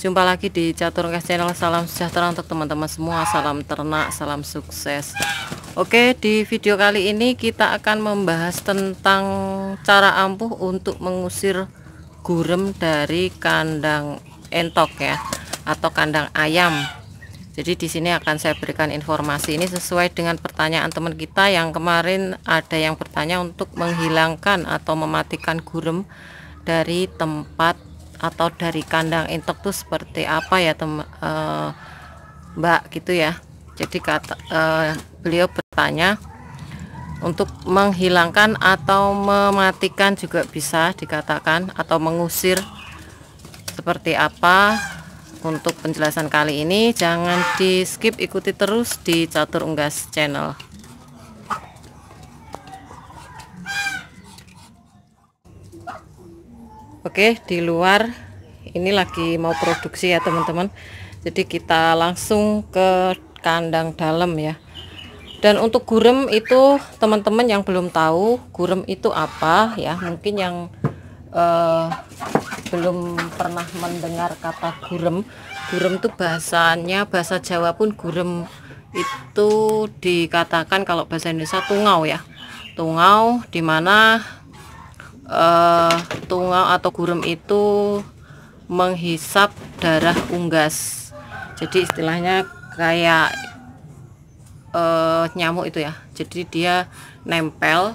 Jumpa lagi di Catur Cash Channel. Salam sejahtera untuk teman-teman semua. Salam ternak, salam sukses. Oke, di video kali ini kita akan membahas tentang cara ampuh untuk mengusir gurem dari kandang entok ya atau kandang ayam. Jadi di sini akan saya berikan informasi ini sesuai dengan pertanyaan teman kita yang kemarin ada yang bertanya untuk menghilangkan atau mematikan gurem dari tempat atau dari kandang entok tuh seperti apa ya tem uh, Mbak gitu ya jadi kata uh, beliau bertanya untuk menghilangkan atau mematikan juga bisa dikatakan atau mengusir seperti apa untuk penjelasan kali ini jangan di skip ikuti terus di catur unggas channel Oke di luar ini lagi mau produksi ya teman-teman jadi kita langsung ke kandang dalam ya dan untuk gurem itu teman-teman yang belum tahu gurem itu apa ya mungkin yang eh, belum pernah mendengar kata gurem gurem itu bahasanya bahasa Jawa pun gurem itu dikatakan kalau bahasa Indonesia tungau ya tungau dimana uh, eh, tungau atau gurem itu menghisap darah unggas jadi istilahnya kayak uh, nyamuk itu ya jadi dia nempel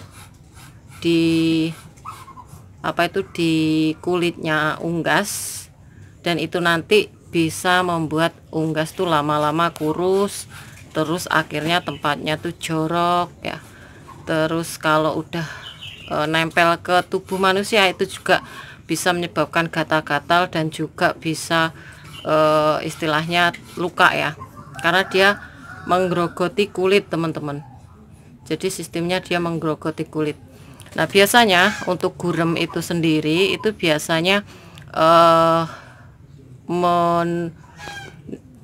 di apa itu di kulitnya unggas dan itu nanti bisa membuat unggas tuh lama-lama kurus terus akhirnya tempatnya tuh jorok ya terus kalau udah e, nempel ke tubuh manusia itu juga bisa menyebabkan gatal-gatal dan juga bisa e, istilahnya luka ya karena dia menggerogoti kulit teman-teman jadi sistemnya dia menggerogoti kulit nah biasanya untuk gurem itu sendiri itu biasanya eh, men,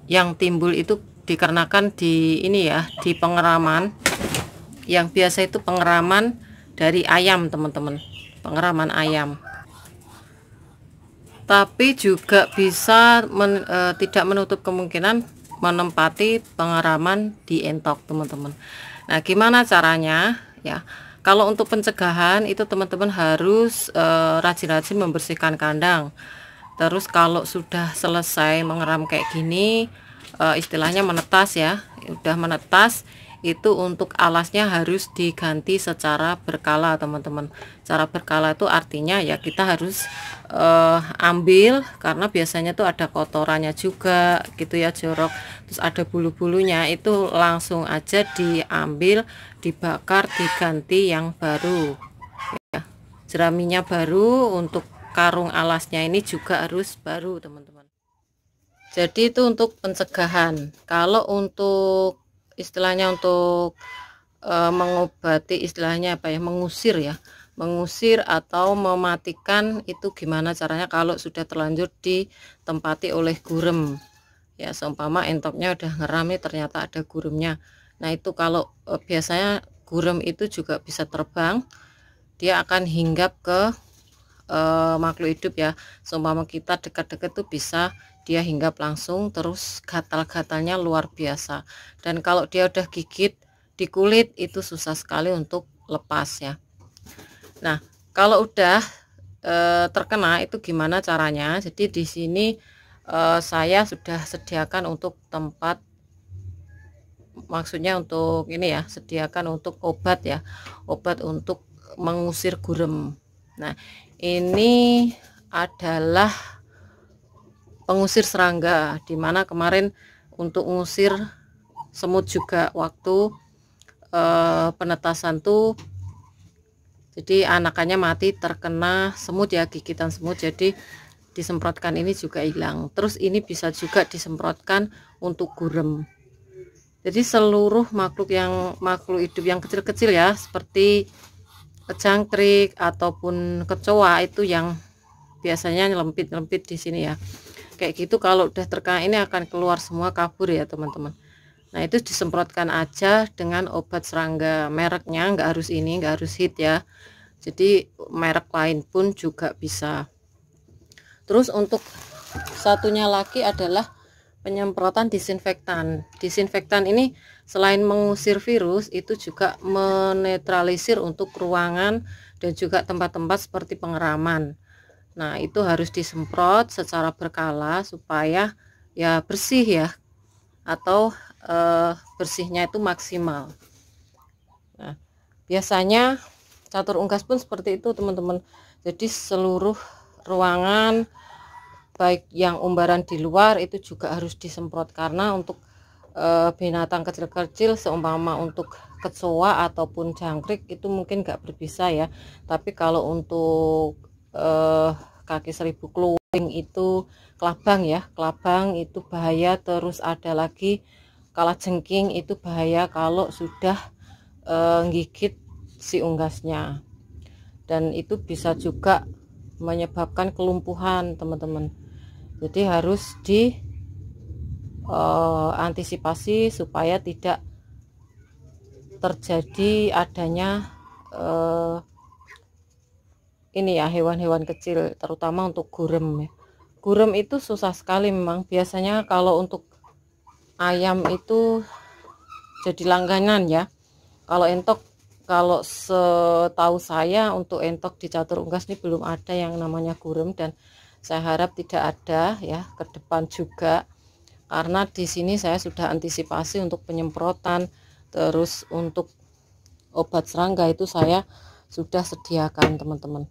yang timbul itu dikarenakan di ini ya di pengeraman yang biasa itu pengeraman dari ayam teman-teman pengeraman ayam tapi juga bisa men, e, tidak menutup kemungkinan menempati pengeraman di entok teman-teman nah gimana caranya ya kalau untuk pencegahan itu teman-teman harus e, rajin-rajin e, membersihkan kandang terus kalau sudah selesai mengeram kayak gini e, istilahnya menetas ya udah menetas itu untuk alasnya harus diganti secara berkala teman-teman cara berkala itu artinya ya kita harus uh, ambil karena biasanya tuh ada kotorannya juga gitu ya jorok terus ada bulu-bulunya itu langsung aja diambil dibakar diganti yang baru ya. jeraminya baru untuk karung alasnya ini juga harus baru teman-teman jadi itu untuk pencegahan kalau untuk istilahnya untuk e, mengobati istilahnya apa ya mengusir ya mengusir atau mematikan itu gimana caranya kalau sudah terlanjur ditempati oleh gurem ya seumpama entoknya udah ngeram ternyata ada guremnya nah itu kalau e, biasanya gurem itu juga bisa terbang dia akan hinggap ke uh, makhluk hidup ya seumpama kita dekat-dekat tuh bisa dia hinggap langsung terus gatal-gatalnya luar biasa dan kalau dia udah gigit di kulit itu susah sekali untuk lepas ya nah kalau udah e, terkena itu gimana caranya jadi di sini e, saya sudah sediakan untuk tempat maksudnya untuk ini ya sediakan untuk obat ya obat untuk mengusir gurem Nah, ini adalah pengusir serangga di mana kemarin untuk mengusir semut juga waktu eh, penetasan tuh jadi anakannya mati terkena semut ya gigitan semut jadi disemprotkan ini juga hilang terus ini bisa juga disemprotkan untuk gurem jadi seluruh makhluk yang makhluk hidup yang kecil-kecil ya seperti kejangkrik ataupun kecoa itu yang biasanya nyelempit-nyelempit di sini ya kayak gitu kalau udah terkena ini akan keluar semua kabur ya teman-teman nah itu disemprotkan aja dengan obat serangga mereknya nggak harus ini nggak harus hit ya jadi merek lain pun juga bisa terus untuk satunya lagi adalah penyemprotan disinfektan. Disinfektan ini selain mengusir virus itu juga menetralisir untuk ruangan dan juga tempat-tempat seperti pengeraman. Nah, itu harus disemprot secara berkala supaya ya bersih ya atau eh, bersihnya itu maksimal. Nah, biasanya catur unggas pun seperti itu, teman-teman. Jadi seluruh ruangan baik yang umbaran di luar itu juga harus disemprot karena untuk e, binatang kecil-kecil seumpama untuk kecoa ataupun jangkrik itu mungkin nggak berbisa ya tapi kalau untuk e, kaki seribu keluing itu kelabang ya kelabang itu bahaya terus ada lagi kalau jengking itu bahaya kalau sudah e, eh, gigit si unggasnya dan itu bisa juga menyebabkan kelumpuhan teman-teman jadi harus di uh, antisipasi supaya tidak terjadi adanya uh, ini ya hewan-hewan kecil terutama untuk gurem ya. gurem itu susah sekali memang biasanya kalau untuk ayam itu jadi langganan ya kalau entok kalau setahu saya untuk entok di catur unggas ini belum ada yang namanya gurem dan saya harap tidak ada ya ke depan juga karena di sini saya sudah antisipasi untuk penyemprotan terus untuk obat serangga itu saya sudah sediakan teman-teman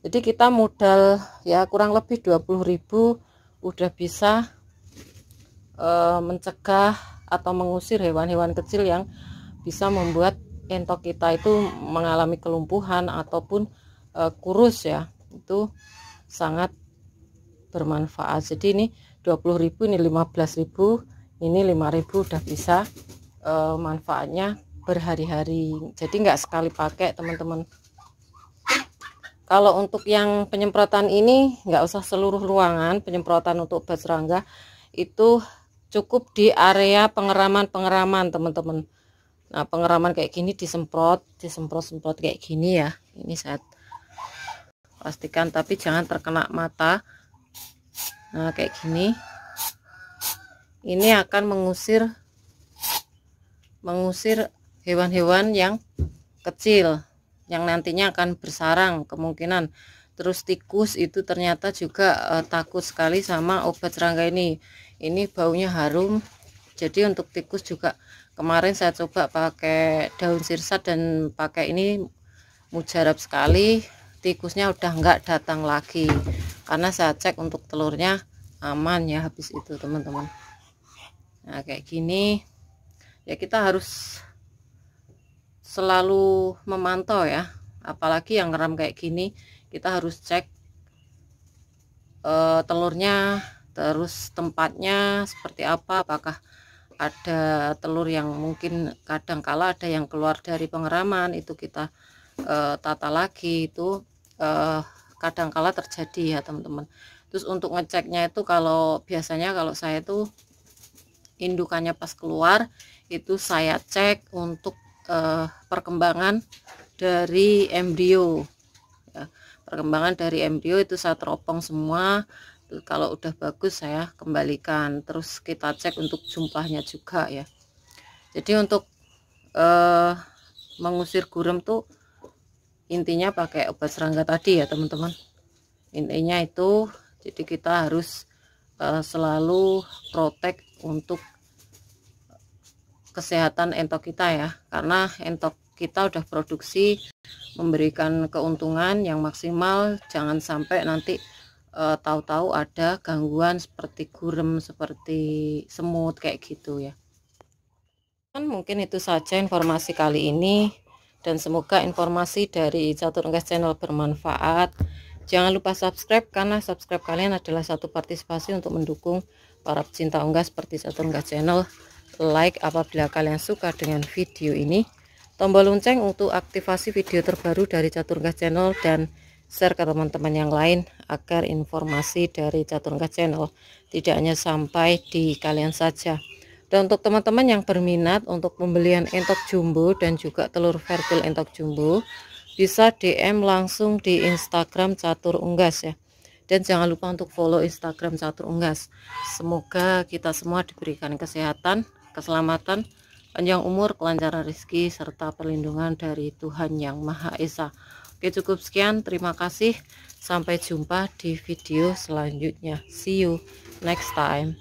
jadi kita modal ya kurang lebih 20.000 udah bisa e, mencegah atau mengusir hewan-hewan kecil yang bisa membuat entok kita itu mengalami kelumpuhan ataupun e, kurus ya itu sangat bermanfaat jadi ini 20.000 ini 15.000 ini 5.000 udah bisa e, manfaatnya berhari-hari jadi nggak sekali pakai teman-teman kalau untuk yang penyemprotan ini nggak usah seluruh ruangan penyemprotan untuk obat serangga itu cukup di area pengeraman-pengeraman teman-teman nah pengeraman kayak gini disemprot disemprot-semprot kayak gini ya ini saya pastikan tapi jangan terkena mata nah kayak gini ini akan mengusir mengusir hewan-hewan yang kecil yang nantinya akan bersarang kemungkinan terus tikus itu ternyata juga eh, takut sekali sama obat serangga ini ini baunya harum jadi untuk tikus juga kemarin saya coba pakai daun sirsat dan pakai ini mujarab sekali tikusnya udah nggak datang lagi karena saya cek untuk telurnya aman ya habis itu teman-teman nah kayak gini ya kita harus selalu memantau ya apalagi yang ngeram kayak gini kita harus cek e, telurnya terus tempatnya seperti apa apakah ada telur yang mungkin kadang kala ada yang keluar dari pengeraman itu kita e, tata lagi itu e, kadangkala terjadi ya teman-teman terus untuk ngeceknya itu kalau biasanya kalau saya itu indukannya pas keluar itu saya cek untuk eh, perkembangan dari embrio ya, perkembangan dari embrio itu saya teropong semua terus kalau udah bagus saya kembalikan terus kita cek untuk jumlahnya juga ya jadi untuk eh, mengusir gurem tuh intinya pakai obat serangga tadi ya teman-teman intinya itu jadi kita harus uh, selalu protek untuk kesehatan entok kita ya karena entok kita udah produksi memberikan keuntungan yang maksimal jangan sampai nanti eh, tahu-tahu uh, ada gangguan seperti gurem seperti semut kayak gitu ya kan mungkin itu saja informasi kali ini dan semoga informasi dari Catur Unggas Channel bermanfaat. Jangan lupa subscribe karena subscribe kalian adalah satu partisipasi untuk mendukung para pecinta unggas seperti Catur Engkas Channel. Like apabila kalian suka dengan video ini. Tombol lonceng untuk aktivasi video terbaru dari Catur Unggas Channel dan share ke teman-teman yang lain agar informasi dari Catur Unggas Channel tidak hanya sampai di kalian saja dan untuk teman-teman yang berminat untuk pembelian entok jumbo dan juga telur fertil entok jumbo bisa DM langsung di Instagram catur unggas ya dan jangan lupa untuk follow Instagram catur unggas semoga kita semua diberikan kesehatan keselamatan panjang umur kelancaran rezeki serta perlindungan dari Tuhan yang Maha Esa Oke cukup sekian terima kasih sampai jumpa di video selanjutnya see you next time